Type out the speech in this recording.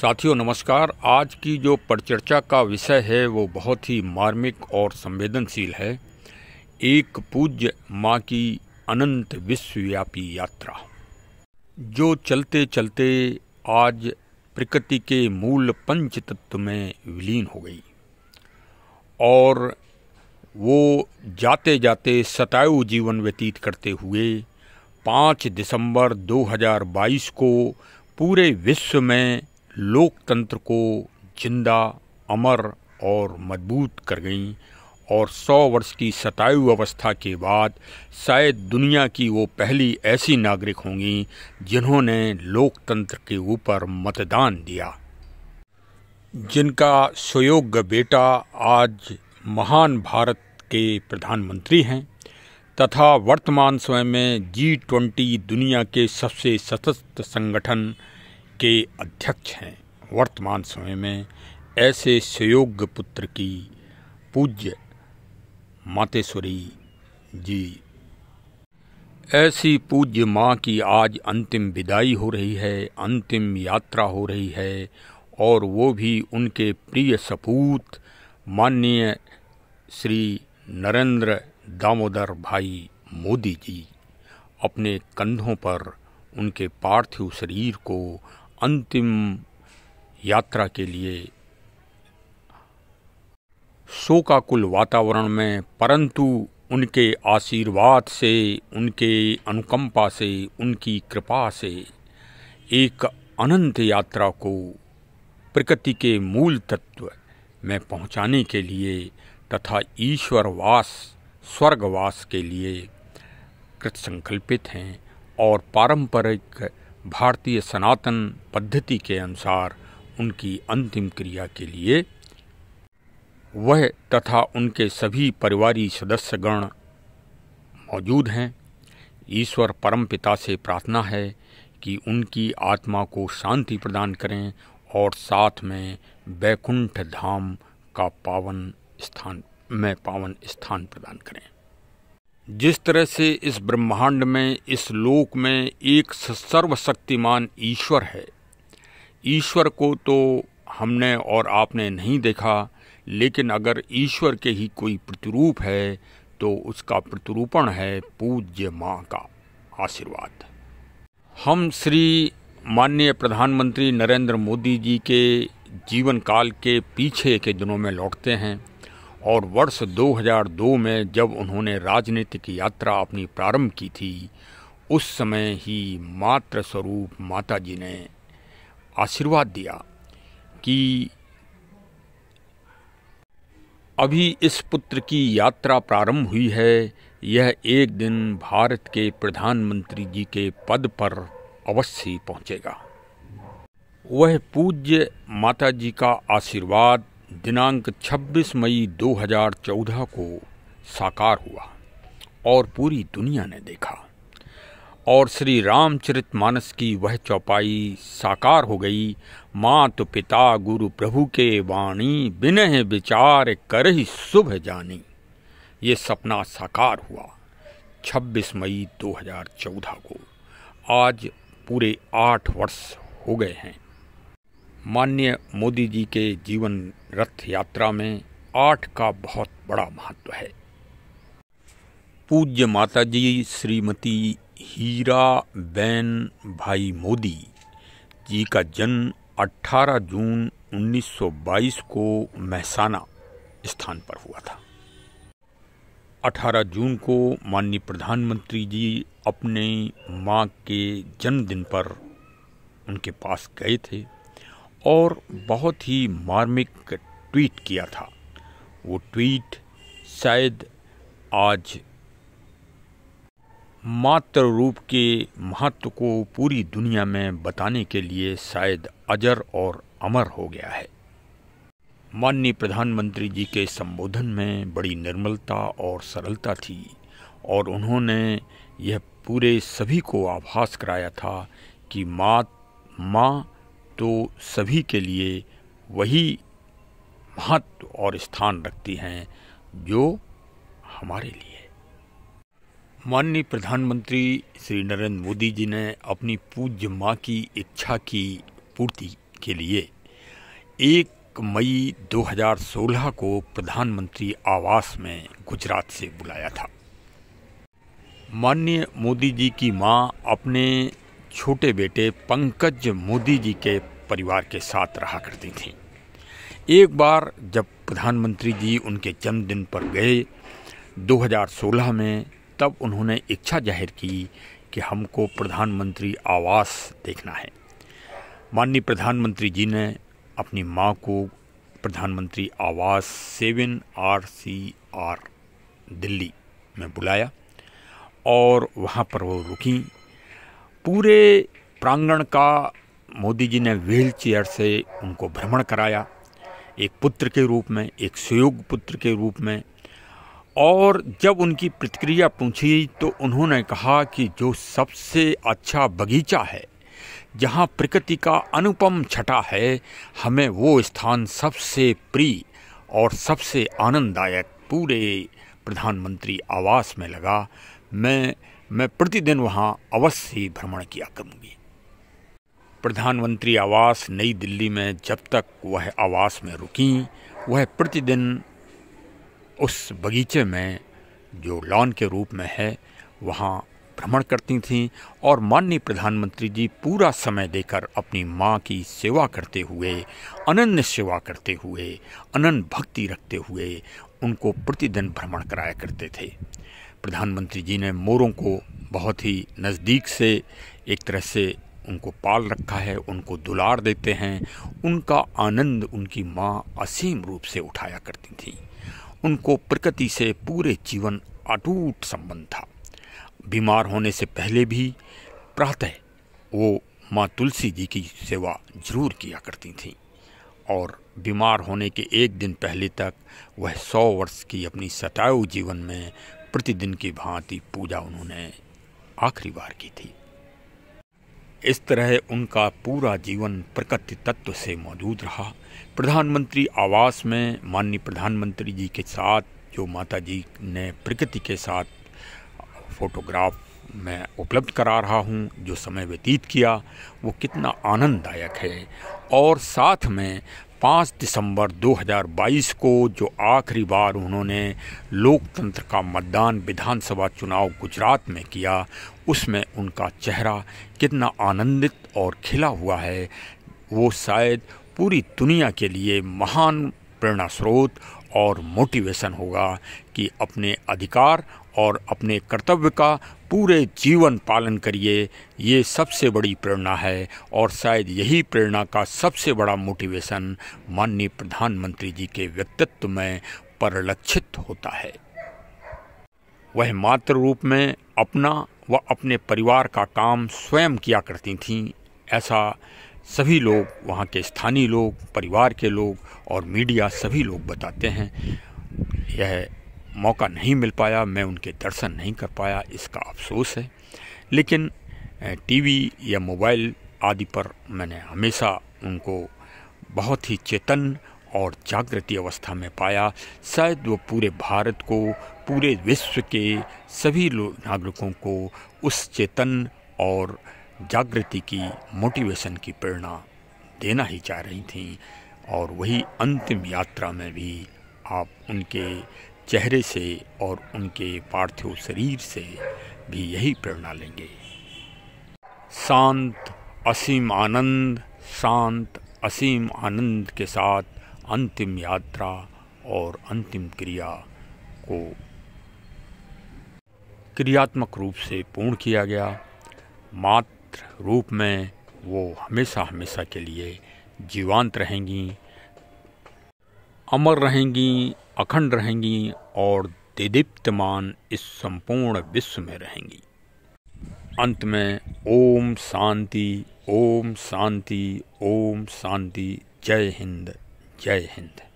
साथियों नमस्कार आज की जो परिचर्चा का विषय है वो बहुत ही मार्मिक और संवेदनशील है एक पूज्य माँ की अनंत विश्वव्यापी यात्रा जो चलते चलते आज प्रकृति के मूल पंच तत्व में विलीन हो गई और वो जाते जाते सतायु जीवन व्यतीत करते हुए 5 दिसंबर 2022 को पूरे विश्व में लोकतंत्र को जिंदा अमर और मजबूत कर गईं और सौ वर्ष की सतायु अवस्था के बाद शायद दुनिया की वो पहली ऐसी नागरिक होंगी जिन्होंने लोकतंत्र के ऊपर मतदान दिया जिनका सुयोग्य बेटा आज महान भारत के प्रधानमंत्री हैं तथा वर्तमान समय में जी ट्वेंटी दुनिया के सबसे सशक्त संगठन के अध्यक्ष हैं वर्तमान समय में ऐसे सुयोग्य पुत्र की पूज्य मातेश्वरी जी ऐसी पूज्य माँ की आज अंतिम विदाई हो रही है अंतिम यात्रा हो रही है और वो भी उनके प्रिय सपूत माननीय श्री नरेंद्र दामोदर भाई मोदी जी अपने कंधों पर उनके पार्थिव शरीर को अंतिम यात्रा के लिए शोकाकुल वातावरण में परंतु उनके आशीर्वाद से उनके अनुकंपा से उनकी कृपा से एक अनंत यात्रा को प्रकृति के मूल तत्व में पहुंचाने के लिए तथा ईश्वरवास स्वर्गवास के लिए कृत संकल्पित हैं और पारंपरिक भारतीय सनातन पद्धति के अनुसार उनकी अंतिम क्रिया के लिए वह तथा उनके सभी परिवारी सदस्यगण मौजूद हैं ईश्वर परम पिता से प्रार्थना है कि उनकी आत्मा को शांति प्रदान करें और साथ में बैकुंठ धाम का पावन स्थान में पावन स्थान प्रदान करें जिस तरह से इस ब्रह्मांड में इस लोक में एक सर्वशक्तिमान ईश्वर है ईश्वर को तो हमने और आपने नहीं देखा लेकिन अगर ईश्वर के ही कोई प्रतिरूप है तो उसका प्रतिरूपण है पूज्य माँ का आशीर्वाद हम श्री माननीय प्रधानमंत्री नरेंद्र मोदी जी के जीवन काल के पीछे के दिनों में लौटते हैं और वर्ष 2002 में जब उन्होंने राजनीतिक यात्रा अपनी प्रारंभ की थी उस समय ही मात्र स्वरूप माता जी ने आशीर्वाद दिया कि अभी इस पुत्र की यात्रा प्रारंभ हुई है यह एक दिन भारत के प्रधानमंत्री जी के पद पर अवश्य पहुंचेगा वह पूज्य माता जी का आशीर्वाद दिनांक 26 मई 2014 को साकार हुआ और पूरी दुनिया ने देखा और श्री रामचरित मानस की वह चौपाई साकार हो गई मात पिता गुरु प्रभु के वाणी बिनह विचार कर ही शुभ जानी ये सपना साकार हुआ 26 मई 2014 को आज पूरे आठ वर्ष हो गए हैं माननीय मोदी जी के जीवन रथ यात्रा में आठ का बहुत बड़ा महत्व है पूज्य माता जी श्रीमती हीरा बैन भाई मोदी जी का जन्म 18 जून 1922 को महसाना स्थान पर हुआ था 18 जून को माननीय प्रधानमंत्री जी अपने माँ के जन्मदिन पर उनके पास गए थे और बहुत ही मार्मिक ट्वीट किया था वो ट्वीट शायद आज मात्र रूप के महत्व को पूरी दुनिया में बताने के लिए शायद अजर और अमर हो गया है माननीय प्रधानमंत्री जी के संबोधन में बड़ी निर्मलता और सरलता थी और उन्होंने यह पूरे सभी को आभास कराया था कि माँ माँ तो सभी के लिए वही महत्व और स्थान रखती हैं जो हमारे लिए माननीय प्रधानमंत्री श्री नरेंद्र मोदी जी ने अपनी पूज्य माँ की इच्छा की पूर्ति के लिए एक मई 2016 को प्रधानमंत्री आवास में गुजरात से बुलाया था माननीय मोदी जी की माँ अपने छोटे बेटे पंकज मोदी जी के परिवार के साथ रहा करती थी एक बार जब प्रधानमंत्री जी उनके जन्मदिन पर गए 2016 में तब उन्होंने इच्छा जाहिर की कि हमको प्रधानमंत्री आवास देखना है माननीय प्रधानमंत्री जी ने अपनी माँ को प्रधानमंत्री आवास seven R C R Delhi में बुलाया और वहाँ पर वो रुकी पूरे प्रांगण का मोदी जी ने व्हील चेयर से उनको भ्रमण कराया एक पुत्र के रूप में एक सुयोग पुत्र के रूप में और जब उनकी प्रतिक्रिया पूछी तो उन्होंने कहा कि जो सबसे अच्छा बगीचा है जहाँ प्रकृति का अनुपम छटा है हमें वो स्थान सबसे प्रिय और सबसे आनंददायक पूरे प्रधानमंत्री आवास में लगा मैं मैं प्रतिदिन वहाँ अवश्य भ्रमण किया करूँगी प्रधानमंत्री आवास नई दिल्ली में जब तक वह आवास में रुकी वह प्रतिदिन उस बगीचे में जो लॉन के रूप में है वहाँ भ्रमण करती थीं और माननीय प्रधानमंत्री जी पूरा समय देकर अपनी माँ की सेवा करते हुए अनन्य सेवा करते हुए अनन्य भक्ति रखते हुए उनको प्रतिदिन भ्रमण कराया करते थे प्रधानमंत्री जी ने मोरों को बहुत ही नज़दीक से एक तरह से उनको पाल रखा है उनको दुलार देते हैं उनका आनंद उनकी माँ असीम रूप से उठाया करती थी उनको प्रकृति से पूरे जीवन अटूट संबंध था बीमार होने से पहले भी प्रातः वो माँ तुलसी जी की सेवा जरूर किया करती थीं और बीमार होने के एक दिन पहले तक वह सौ वर्ष की अपनी सतायु जीवन में प्रतिदिन की भांति पूजा उन्होंने आखिरी बार की थी इस तरह उनका पूरा जीवन प्रकृति तत्व से मौजूद रहा प्रधानमंत्री आवास में माननीय प्रधानमंत्री जी के साथ जो माता जी ने प्रकृति के साथ फोटोग्राफ मैं उपलब्ध करा रहा हूँ जो समय व्यतीत किया वो कितना आनंददायक है और साथ में पाँच दिसंबर 2022 को जो आखिरी बार उन्होंने लोकतंत्र का मतदान विधानसभा चुनाव गुजरात में किया उसमें उनका चेहरा कितना आनंदित और खिला हुआ है वो शायद पूरी दुनिया के लिए महान प्रेरणा स्रोत और मोटिवेशन होगा कि अपने अधिकार और अपने कर्तव्य का पूरे जीवन पालन करिए ये सबसे बड़ी प्रेरणा है और शायद यही प्रेरणा का सबसे बड़ा मोटिवेशन माननीय प्रधानमंत्री जी के व्यक्तित्व में परलक्षित होता है वह मात्र रूप में अपना व अपने परिवार का काम स्वयं किया करती थीं ऐसा सभी लोग वहाँ के स्थानीय लोग परिवार के लोग और मीडिया सभी लोग बताते हैं यह मौका नहीं मिल पाया मैं उनके दर्शन नहीं कर पाया इसका अफसोस है लेकिन टीवी या मोबाइल आदि पर मैंने हमेशा उनको बहुत ही चेतन और जागृति अवस्था में पाया शायद वो पूरे भारत को पूरे विश्व के सभी नागरिकों को उस चेतन और जागृति की मोटिवेशन की प्रेरणा देना ही चाह रही थी और वही अंतिम यात्रा में भी आप उनके चेहरे से और उनके पार्थिव शरीर से भी यही प्रेरणा लेंगे शांत असीम आनंद शांत असीम आनंद के साथ अंतिम यात्रा और अंतिम क्रिया को क्रियात्मक रूप से पूर्ण किया गया मात स्वतंत्र रूप में वो हमेशा हमेशा के लिए जीवांत रहेंगी अमर रहेंगी अखंड रहेंगी और दिदीप्तमान इस संपूर्ण विश्व में रहेंगी अंत में ओम शांति ओम शांति ओम शांति जय हिंद जय हिंद